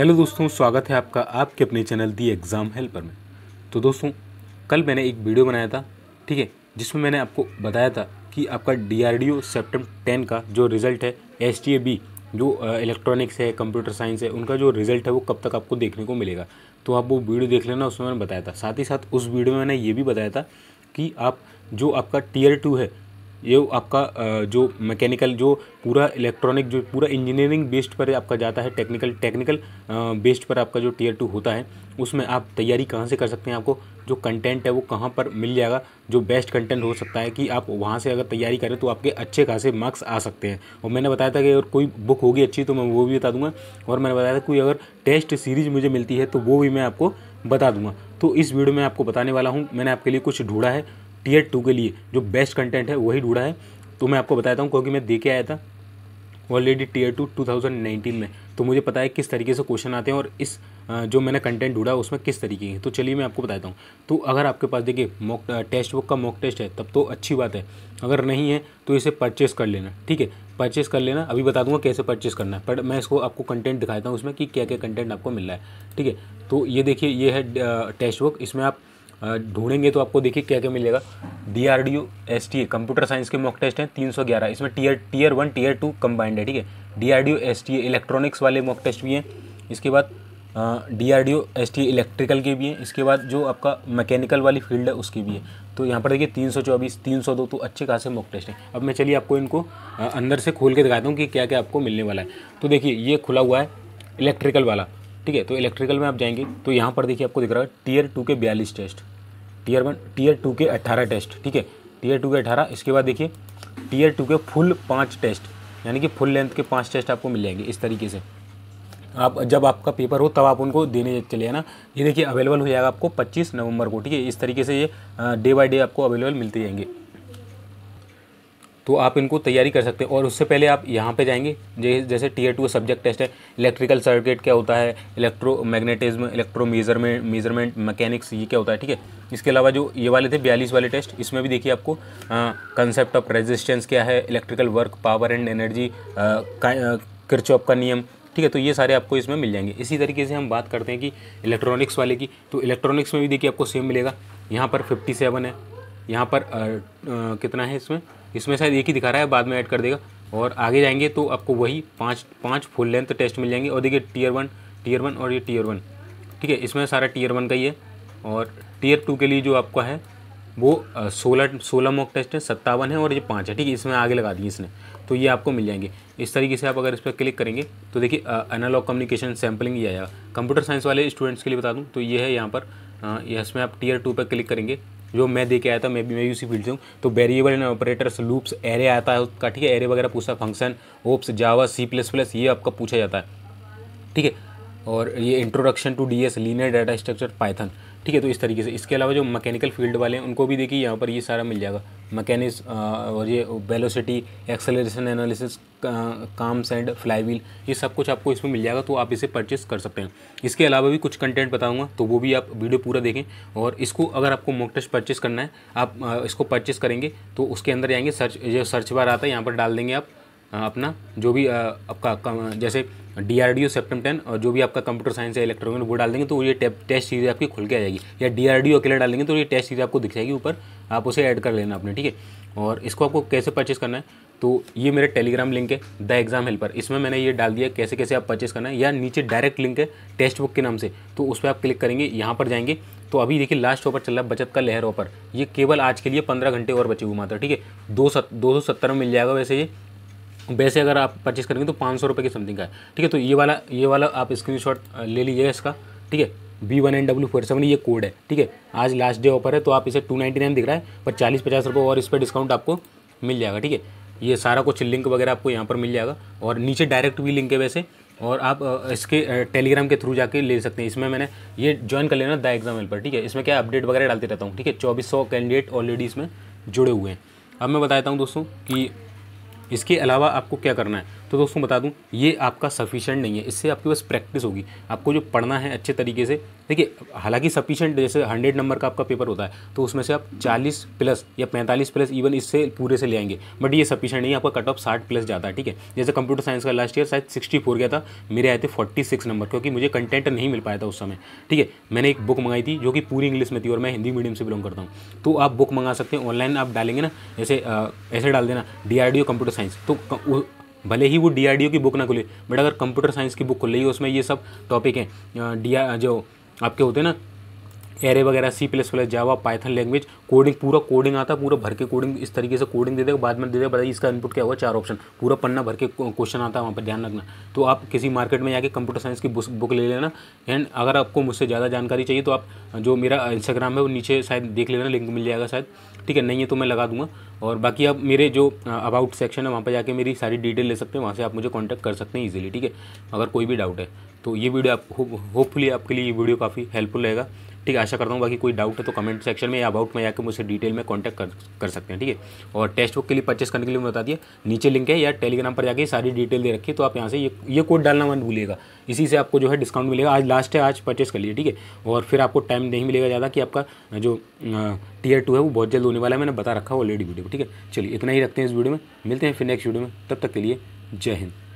hello दोस्तों स्वागत है आपका आपके अपने चैनल दी एग्ज़ाम हेल्पर में तो दोस्तों कल मैंने एक वीडियो बनाया था ठीक है जिसमें मैंने आपको बताया था कि आपका D R D O September ten का जो रिज़ल्ट है एस टी ए बी जो इलेक्ट्रॉनिक्स है कंप्यूटर साइंस है उनका जो रिज़ल्ट है वो कब तक आपको देखने को मिलेगा तो आप वो वीडियो देख लेना उसमें मैंने बताया था साथ ही साथ उस वीडियो में मैंने ये भी बताया था कि आप जो आपका टीयर टू है ये आपका जो मैकेनिकल जो पूरा इलेक्ट्रॉनिक जो पूरा इंजीनियरिंग बेस्ड पर आपका जाता है टेक्निकल टेक्निकल बेस्ड पर आपका जो टीयर टू होता है उसमें आप तैयारी कहाँ से कर सकते हैं आपको जो कंटेंट है वो कहाँ पर मिल जाएगा जो बेस्ट कंटेंट हो सकता है कि आप वहाँ से अगर तैयारी करें तो आपके अच्छे खासे मार्क्स आ सकते हैं और मैंने बताया था कि अगर कोई बुक होगी अच्छी तो मैं वो भी बता दूंगा और मैंने बताया था कोई अगर टेस्ट सीरीज़ मुझे मिलती है तो वो भी मैं आपको बता दूंगा तो इस वीडियो में आपको बताने वाला हूँ मैंने आपके लिए कुछ ढूंढा है टीयर टू के लिए जो बेस्ट कंटेंट है वही ढूंढा है तो मैं आपको बताता हूँ क्योंकि मैं दे के आया था ऑलरेडी टीयर टू टू में तो मुझे पता है किस तरीके से क्वेश्चन आते हैं और इस जो मैंने कंटेंट ढूंढा उसमें किस तरीके की तो चलिए मैं आपको बताता हूँ तो अगर आपके पास देखिए मॉक टेस्ट बुक का मॉक टेस्ट है तब तो अच्छी बात है अगर नहीं है तो इसे परचेस कर लेना ठीक है परचेस कर लेना अभी बता दूंगा कैसे परचेस करना है पर मैं इसको आपको कंटेंट दिखाता हूँ उसमें कि क्या क्या कंटेंट आपको मिल रहा है ठीक है तो ये देखिए ये है टेस्ट बुक इसमें आप ढूंढेंगे तो आपको देखिए क्या क्या मिलेगा D R D S T A computer science के मॉक टेस्ट हैं तीन सौ ग्यारह इसमें tier tier one tier two combined है ठीक है D R D S T A electronics वाले मॉक टेस्ट भी हैं इसके बाद D R D S T electrical के भी हैं इसके बाद जो आपका मैकेनिकल वाली फील्ड है उसकी भी है तो यहाँ पर देखिए तीन सौ चौबीस तीन सौ दो तो अच्छे खासे मॉक टेस्ट हैं अब मैं चलिए आपको इनको अंदर से खोल के दिखाता हूँ कि क्या क्या आपको मिलने वाला है तो देखिए ये खुला हुआ है इलेक्ट्रिकल वाला ठीक है तो इलेक्ट्रिकल में आप जाएंगे तो यहाँ पर देखिए आपको दिख रहा है टीयर टू के बयालीस test tier one tier two के अट्ठारह टेस्ट ठीक है टीयर टू के अट्ठारह इसके बाद देखिए टीयर टू के फुल पाँच टेस्ट यानी कि फुल लेंथ के पाँच टेस्ट आपको मिल जाएंगे इस तरीके से आप जब आपका पेपर हो तब आप उनको देने चले आना ये देखिए अवेलेबल हो जाएगा आपको 25 नवंबर को ठीक है इस तरीके से ये डे बाय डे आपको अवेलेबल मिलते जाएंगे तो आप इनको तैयारी कर सकते हैं और उससे पहले आप यहाँ पे जाएंगे जैसे टीयर टू सब्जेक्ट टेस्ट है इलेक्ट्रिकल सर्किट क्या होता है electromagnetism electro measurement measurement mechanics ये क्या होता है ठीक है इसके अलावा जो ये वाले थे बयालीस वाले टेस्ट इसमें भी देखिए आपको कंसेप्ट ऑफ रेजिस्टेंस क्या है electrical work power and energy Kirchhoff का नियम ठीक है तो ये सारे आपको इसमें मिल जाएंगे इसी तरीके से हम बात करते हैं कि इलेक्ट्रॉनिक्स वाले की तो इलेक्ट्रॉनिक्स में भी देखिए आपको सेम मिलेगा यहाँ पर फिफ्टी सेवन है यहाँ पर आ, आ, कितना है इसमें इसमें शायद एक ही दिखा रहा है बाद में ऐड कर देगा और आगे जाएंगे तो आपको वही पाँच पाँच फुल लेंथ टेस्ट मिल जाएंगे और देखिए टीयर वन टीयर वन और ये टीयर वन ठीक है इसमें सारा टीयर वन का ही है और टीयर टू के लिए जो आपका है वो सोलह सोलह मॉक टेस्ट है सत्तावन है और ये पाँच है ठीक है इसमें आगे लगा दिए इसने तो ये आपको मिल जाएंगे इस तरीके से आप अगर इस पर क्लिक करेंगे तो देखिए एनालॉग कम्युनिकेशन सैम्पलिंग ये आएगा कंप्यूटर साइंस वाले स्टूडेंट्स के लिए बता दूँ तो ये है यहाँ पर इसमें आप टीयर टू पर क्लिक करेंगे जो मैं देखे आया था मैं भी मैं भी उसी फील्ड से हूँ तो variable and operators loops array आता है उसका ठीक है एरे वगैरह पूछता है function OOPs Java C plus plus ये आपका पूछा जाता है ठीक है और ये introduction to D S linear data structure Python ठीक है तो इस तरीके से इसके अलावा जो मैकेनिकल फील्ड वाले हैं उनको भी देखिए यहाँ पर ये सारा मिल जाएगा मैकेनिक और ये वेलोसिटी एक्सेलरेशन एनालिसिस सेंड फ्लाई फ्लाईवील ये सब कुछ आपको इसमें मिल जाएगा तो आप इसे परचेस कर सकते हैं इसके अलावा भी कुछ कंटेंट बताऊंगा तो वो भी आप वीडियो पूरा देखें और इसको अगर आपको मॉक टेस्ट परचेस करना है आप इसको परचेस करेंगे तो उसके अंदर जाएंगे सर्च जो सर्च बार आता है यहाँ पर डाल देंगे आप अपना जो भी आपका जैसे D R D O September ten और जो भी आपका कंप्यूटर साइंस या इलेक्ट्रॉनिक वो डाल देंगे तो ये टेस्ट सीरीज आपकी खुल के आ जाएगी या डी आर डी ओ अकेले डाल देंगे तो ये टेस्ट सीरीज आपको दिख जाएगी ऊपर आप उसे ऐड कर लेना अपने ठीक है और इसको आपको कैसे परचेस करना है तो ये मेरे टेलीग्राम लिंक है द एग्ज़ाम हेल्पर इसमें मैंने ये डाल दिया कैसे कैसे आप परचेस करना है या नीचे डायरेक्ट लिंक है टेक्स्ट बुक के नाम से तो उस पर आप क्लिक करेंगे यहाँ पर जाएंगे तो अभी देखिए लास्ट ऑफर चल रहा है बचत का लहर ऑफर ये केवल आज के लिए पंद्रह घंटे और बचे हुए मात्र ठीक है दो सत दो सौ सत्तर में मिल जाएगा वैसे ये वैसे अगर आप परचेस करेंगे तो पाँच सौ रुपये की समथिंग का है ठीक है तो ये वाला ये वाला आप स्क्रीन शॉट ले लीजिएगा इसका ठीक है B one N W four seven ये कोड है ठीक है आज लास्ट डे ऑफर है तो आप इसे टू नाइन्टी नाइन दिख रहा है पर चालीस पचास रुपये और इस पर डिस्काउंट आपको मिल जाएगा ठीक है ये सारा कुछ लिंक वगैरह आपको यहाँ पर मिल जाएगा और नीचे डायरेक्ट भी लिंक है वैसे और आप इसके टेलीग्राम के थ्रू जाके ले सकते हैं इसमें मैंने ये ज्वाइन कर लेना द एग्जाम पर ठीक है इसमें क्या अपडेट वगैरह डालते रहता हूँ ठीक है चौबीस सौ कैंडिडेट ऑलरेडी इसमें जुड़े हुए हैं अब मैं बताता हूँ दोस्तों कि इसके अलावा आपको क्या करना है तो दोस्तों बता दूं ये आपका सफिशेंट नहीं है इससे आपके पास प्रैक्टिस होगी आपको जो पढ़ना है अच्छे तरीके से देखिए हालांकि सफिशेंट जैसे हंड्रेड नंबर का आपका पेपर होता है तो उसमें से आप चालीस प्लस या पैंतालीस प्लस इवन इससे पूरे से ले आएंगे बट ये सफिशेंट नहीं आपका कट ऑफ साठ प्लस जाता है ठीक है जैसे कंप्यूटर साइंस का लास्ट ईयर शायद सिक्सटी फोर गया था मेरे आए थे फोर्टी सिक्स नंबर क्योंकि मुझे कंटेंट नहीं मिल पाया था उस समय ठीक है मैंने एक बुक मंगाई थी जो कि पूरी इंग्लिश में थी और मैं हिंदी मीडियम से बिलोंग करता हूँ तो आप बुक मंगा सकते हैं ऑनलाइन आप डालेंगे ना जैसे ऐसे डाल देना डी कंप्यूटर साइंस तो भले ही वो डी की बुक ना खुले बट अगर कंप्यूटर साइंस की बुक खुल रही है उसमें ये सब टॉपिक हैं डी जो आपके होते हैं ना एरे वगैरह C plus plus Java Python language coding पूरा कोडिंग आता पूरा भर के कोडिंग इस तरीके से कोडिंग दे देगा बाद में दे देगा बताइए इसका इनपुट क्या हुआ चार ऑप्शन पूरा पन्ना भर के क्वेश्चन आता है वहाँ पर ध्यान रखना तो आप किसी मार्केट में जाके कंप्यूटर साइंस की बुक ले लेना एंड अगर आपको मुझसे ज़्यादा जानकारी चाहिए तो आप जो मेरा इंस्टाग्राम है वो नीचे शायद देख लेना लिंक मिल जाएगा शायद ठीक है नहीं है तो मैं लगा दूंगा और बाकी आप मेरे जो अबाउट सेक्शन है वहाँ पर जाके मेरी सारी डिटेल ले सकते हैं वहाँ से आप मुझे कॉन्टैक्ट कर सकते हैं ईजिली ठीक है अगर कोई भी डाउट है तो ये वीडियो आप होपफुली आपके लिए ये वीडियो काफ़ी हेल्पफुल रहेगा ठीक है आशा करता हूँ बाकी कोई डाउट है तो कमेंट सेक्शन में या अबाउट में आकर मुझसे डिटेल में कॉन्टैक्ट कर, कर सकते हैं ठीक है और टेस्ट बुक के लिए परचेस करने के लिए बता दिया नीचे लिंक है या टेलीग्राम पर जाके सारी डिटेल दे रखी तो आप यहाँ से ये कोड डालना मन भूलिएगा इसी से आपको जो है डिस्काउंट मिलेगा आज लास्ट है आज परचेस कर लिए ठीक है और फिर आपको टाइम नहीं मिलेगा ज़्यादा कि आपका जो टीयर टू है वो बहुत जल्द होने वाला है मैंने बता रखा है ऑलरेडी वीडियो ठीक है चलिए इतना ही रखते हैं इस वीडियो में मिलते हैं फिर नेक्स्ट वीडियो में तब तक के लिए जय हिंद